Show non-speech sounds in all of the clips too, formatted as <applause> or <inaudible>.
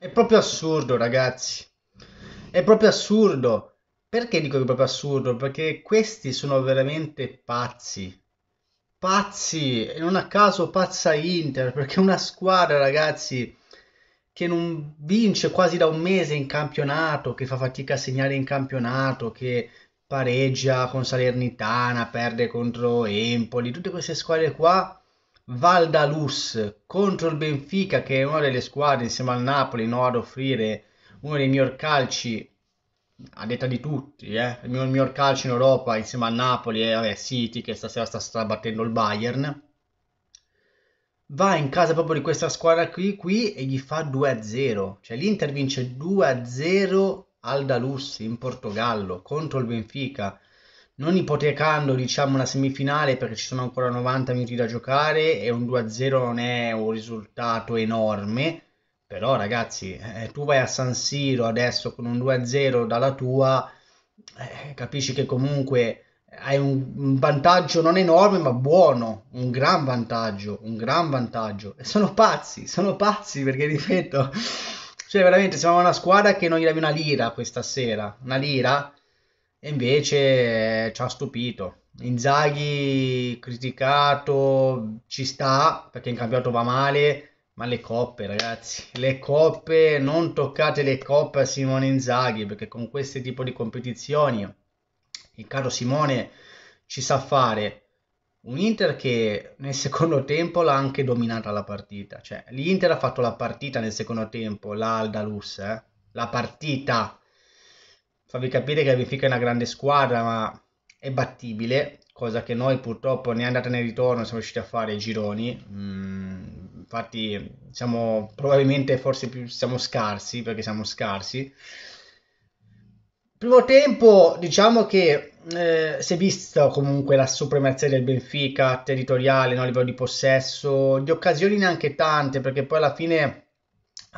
È proprio assurdo, ragazzi. È proprio assurdo. Perché dico che è proprio assurdo? Perché questi sono veramente pazzi. Pazzi, e non a caso pazza Inter, perché una squadra, ragazzi, che non vince quasi da un mese in campionato, che fa fatica a segnare in campionato, che pareggia con Salernitana, perde contro Empoli, tutte queste squadre qua Valdalus contro il Benfica che è una delle squadre insieme al Napoli no, ad offrire uno dei miglior calci a detta di tutti eh? il miglior calcio in Europa insieme al Napoli e vabbè, City che stasera sta strabattendo il Bayern va in casa proprio di questa squadra qui, qui e gli fa 2-0 cioè l'Inter vince 2-0 al Dalus in Portogallo contro il Benfica non ipotecando diciamo una semifinale perché ci sono ancora 90 minuti da giocare e un 2-0 non è un risultato enorme però ragazzi eh, tu vai a San Siro adesso con un 2-0 dalla tua eh, capisci che comunque hai un, un, vantaggio non enorme ma buono un gran vantaggio un gran vantaggio e sono pazzi sono pazzi perché ripeto cioè veramente siamo una squadra che non gli davi una lira questa sera una lira e invece eh, ci ha stupito. Inzaghi criticato ci sta perché in campionato va male, ma le coppe ragazzi, le coppe, non toccate le coppe a Simone Inzaghi perché con questo tipo di competizioni il caro Simone ci sa fare. Un Inter che nel secondo <laughs> tempo l'ha anche dominata la partita, cioè l'Inter ha fatto la partita nel secondo tempo, l'Aldalus, eh? la partita farvi capire che la Benfica è una grande squadra, ma è battibile, cosa che noi purtroppo né andata né ritorno siamo riusciti a fare i gironi. Mm, infatti siamo probabilmente forse più siamo scarsi perché siamo scarsi. Primo tempo, diciamo che eh, si è vista comunque la supremazia del Benfica territoriale, no, a livello di possesso, di occasioni neanche tante, perché poi alla fine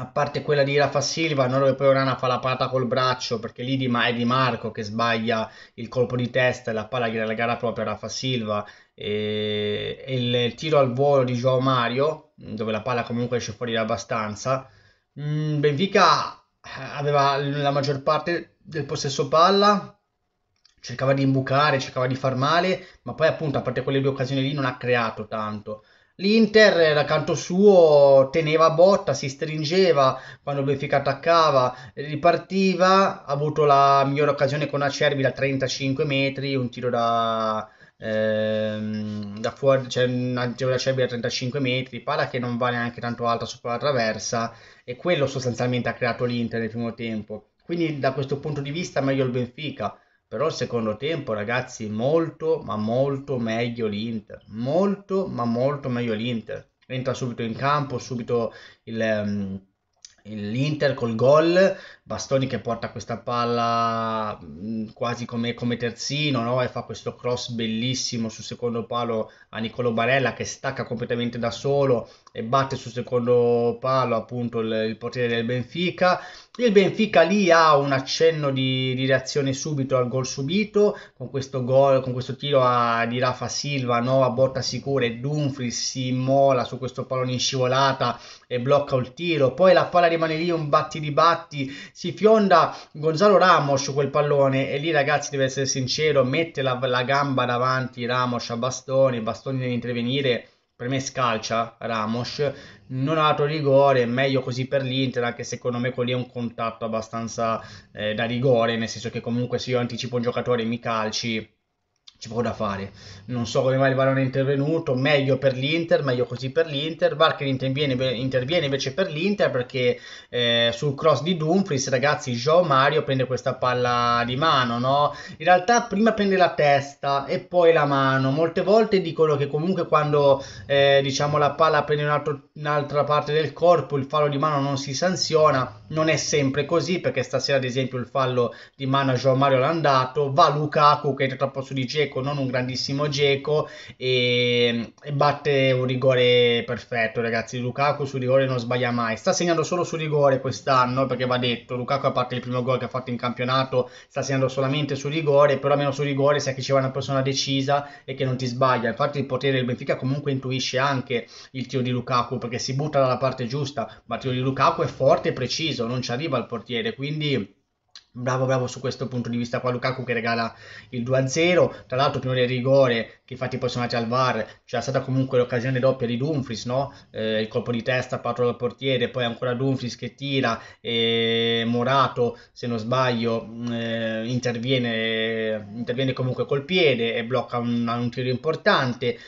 a parte quella di Rafa Silva, non dove poi Rana fa la parata col braccio, perché lì è Di Marco che sbaglia il colpo di testa e la palla la gara proprio a Rafa Silva, e, il tiro al volo di Joao Mario, dove la palla comunque esce fuori abbastanza. Mm, Benfica eh, aveva la maggior parte del possesso palla, cercava di imbucare, cercava di far male, ma poi appunto a parte quelle due occasioni lì non ha creato tanto. L'Inter, da canto suo, teneva botta, si stringeva quando Benfica attaccava, ripartiva, ha avuto la migliore occasione con Acerbi da 35 metri, un tiro da, ehm, da fuori, cioè una gioia Acerbi da 35 metri, palla che non va neanche tanto alta sopra la traversa e quello sostanzialmente ha creato l'Inter nel primo tempo. Quindi da questo punto di vista meglio il Benfica però il secondo tempo, ragazzi, molto ma molto meglio l'Inter. Molto ma molto meglio l'Inter. Entra subito in campo, subito il... Um, l'Inter col gol, Bastoni che porta questa palla mm, quasi come, come terzino no? e fa questo cross bellissimo sul secondo palo a Nicolo Barella che stacca completamente da solo, e batte sul secondo palo appunto il, il, potere del Benfica. Il Benfica lì ha un accenno di, di reazione subito al gol subito con questo, gol, con questo tiro a, di Rafa Silva, nuova botta sicura e Dumfries si immola su questo pallone in scivolata e blocca il tiro. Poi la palla rimane lì un batti di batti, si fionda Gonzalo Ramos su quel pallone e lì ragazzi deve essere sincero, mette la, la gamba davanti Ramos a Bastoni, Bastoni deve intervenire per me scalcia Ramos, non ha dato rigore, meglio così per l'Inter, anche secondo me quello lì è un contatto abbastanza eh, da rigore, nel senso che comunque se io anticipo un giocatore e mi calci, c'è poco da fare. Non so come mai il VAR è intervenuto, meglio per l'Inter, meglio così per l'Inter. VAR interviene, interviene invece per l'Inter perché eh, sul cross di Dumfries, ragazzi, Joe Mario prende questa palla di mano, no? In realtà prima prende la testa e poi la mano. Molte volte dicono che comunque quando eh, diciamo la palla prende un altro, un'altra parte del corpo, il fallo di mano non si sanziona non è sempre così perché stasera ad esempio il fallo di mano a João Mario l'ha andato, va Lukaku che è entrato al posto di Geco, non un grandissimo Geco e, e, batte un rigore perfetto ragazzi, Lukaku su rigore non sbaglia mai, sta segnando solo su rigore quest'anno perché va detto, Lukaku a parte il primo gol che ha fatto in campionato sta segnando solamente su rigore, però almeno su rigore sai che ci va una persona decisa e che non ti sbaglia, infatti il potere del Benfica comunque intuisce anche il tiro di Lukaku perché si butta dalla parte giusta, ma il tiro di Lukaku è forte e preciso preciso, non ci arriva il portiere, quindi... Bravo, bravo su questo punto di vista qua Lukaku che regala il 2-0, tra l'altro prima del rigore che infatti poi sono andati al VAR c'è stata comunque l'occasione doppia di Dumfries, no? eh, il colpo di testa fatto dal portiere, poi ancora Dumfries che tira e Morato se non sbaglio mm, eh, interviene, interviene, comunque col piede e blocca un, un tiro importante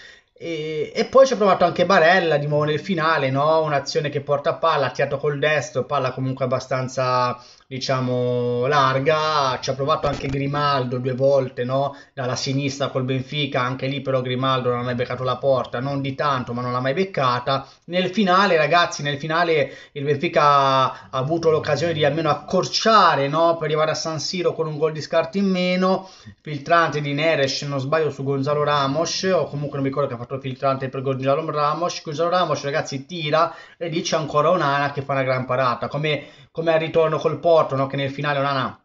e, e, poi ci ha provato anche Barella di nuovo nel finale, no? un'azione che porta a palla, attiato col destro, palla comunque abbastanza diciamo, larga, ci ha provato anche Grimaldo due volte, no? dalla sinistra col Benfica, anche lì però Grimaldo non ha mai beccato la porta, non di tanto ma non l'ha mai beccata, nel finale ragazzi, nel finale il Benfica ha avuto l'occasione di almeno accorciare no? per arrivare a San Siro con un gol di scarto in meno, filtrante di Neres, non sbaglio su Gonzalo Ramos, o comunque non mi ricordo che ha fatto il filtrante per Gonzalo Ramos, Gonzalo Ramos ragazzi tira e lì c'è ancora un'ana che fa una gran parata, come come al ritorno col Porto, no? che nel finale Onana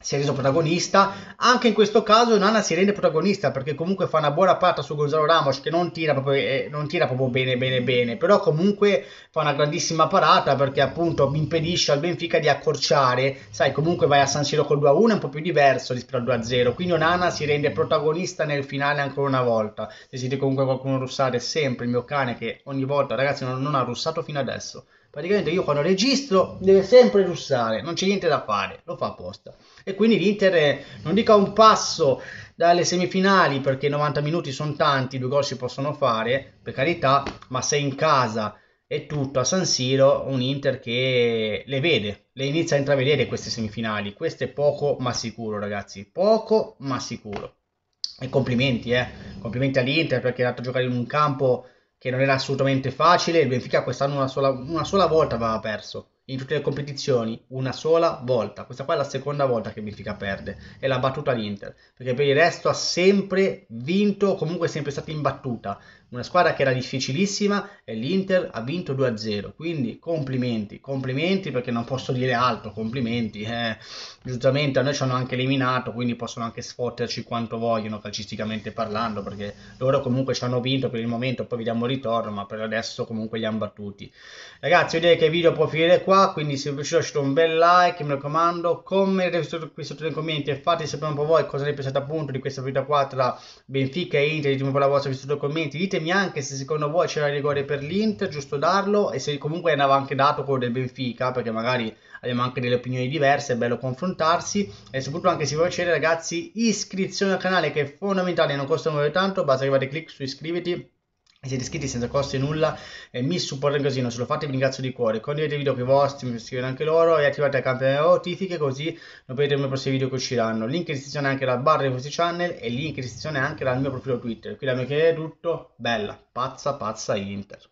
si è reso protagonista. Anche in questo caso Nana si rende protagonista perché comunque fa una buona parata su Gonzalo Ramos che non tira, proprio, eh, non tira proprio, bene bene bene, però comunque fa una grandissima parata perché appunto impedisce al Benfica di accorciare. Sai, comunque vai a San Siro col 2-1 è un po' più diverso rispetto al 2-0, quindi Nana si rende protagonista nel finale ancora una volta. Se siete comunque qualcuno russare sempre il mio cane che ogni volta, ragazzi, non, non ha russato fino adesso praticamente io quando registro deve sempre russare, non c'è niente da fare, lo fa apposta. E quindi l'Inter eh, non dica un passo dalle semifinali perché 90 minuti sono tanti, due gol si possono fare, per carità, ma se in casa è tutto a San Siro, un Inter che le vede, le inizia a intravedere queste semifinali, questo è poco ma sicuro ragazzi, poco ma sicuro. E complimenti, eh. complimenti all'Inter perché è andato a giocare in un campo che non era assolutamente facile. Il Benfica quest'anno una sola, una sola volta aveva perso in tutte le competizioni, una sola volta. Questa qua è la seconda volta che il Benfica perde e l'ha battuta l'Inter, perché per il resto ha sempre vinto, comunque è sempre stata imbattuta una squadra che era difficilissima e l'Inter ha vinto 2-0, quindi complimenti, complimenti perché non posso dire altro, complimenti, eh. giustamente a noi ci hanno anche eliminato, quindi possono anche sfotterci quanto vogliono calcisticamente parlando, perché loro comunque ci hanno vinto per il momento, poi vediamo il ritorno, ma per adesso comunque li hanno battuti. Ragazzi, io direi che il video può finire qua, quindi se vi è piaciuto lasciate un bel like, mi raccomando, commentate qui sotto nei commenti e fate sapere un po' voi cosa ne pensate appunto di questa partita qua tra Benfica e Inter, ditemi un po' la vostra qui sotto nei commenti, dite ditemi anche se secondo voi c'era il rigore per l'Inter, giusto darlo, e se comunque andava anche dato quello del Benfica, perché magari abbiamo anche delle opinioni diverse, è bello confrontarsi, e soprattutto anche se vi piacere ragazzi iscrizione al canale che è fondamentale, non costa molto tanto, basta che fate clic su iscriviti siete iscritti senza costo nulla e mi supporta in non se lo fate vi ringrazio di cuore. Condividete i video con i vostri, iscrivete anche loro e attivate la campanella delle notifiche così non perdete i miei prossimi video che usciranno. Link in descrizione anche alla barra di vostri channel e link in descrizione anche al mio profilo Twitter. Qui da me che è tutto, bella, pazza, pazza Inter.